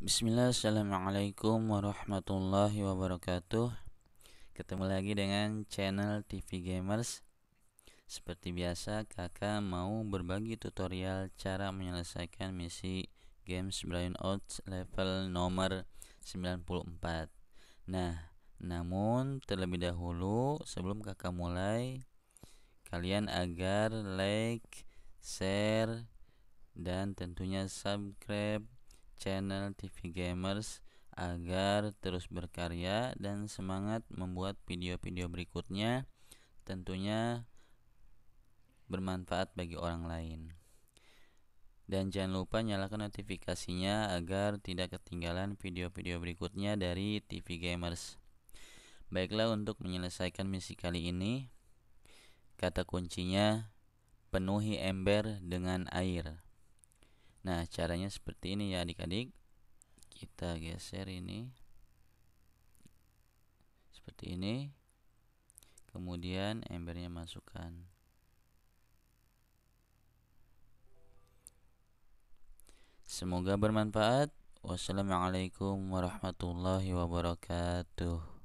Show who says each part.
Speaker 1: Bismillah, Assalamualaikum warahmatullahi wabarakatuh Ketemu lagi dengan channel TV Gamers Seperti biasa, kakak mau berbagi tutorial cara menyelesaikan misi games Brain Out level nomor 94 Nah, namun terlebih dahulu sebelum kakak mulai Kalian agar like, share, dan tentunya subscribe channel TV Gamers agar terus berkarya dan semangat membuat video-video berikutnya tentunya bermanfaat bagi orang lain. Dan jangan lupa nyalakan notifikasinya agar tidak ketinggalan video-video berikutnya dari TV Gamers. Baiklah untuk menyelesaikan misi kali ini, kata kuncinya penuhi ember dengan air. Nah, caranya seperti ini ya adik-adik. Kita geser ini. Seperti ini. Kemudian embernya masukkan. Semoga bermanfaat. Wassalamualaikum warahmatullahi wabarakatuh.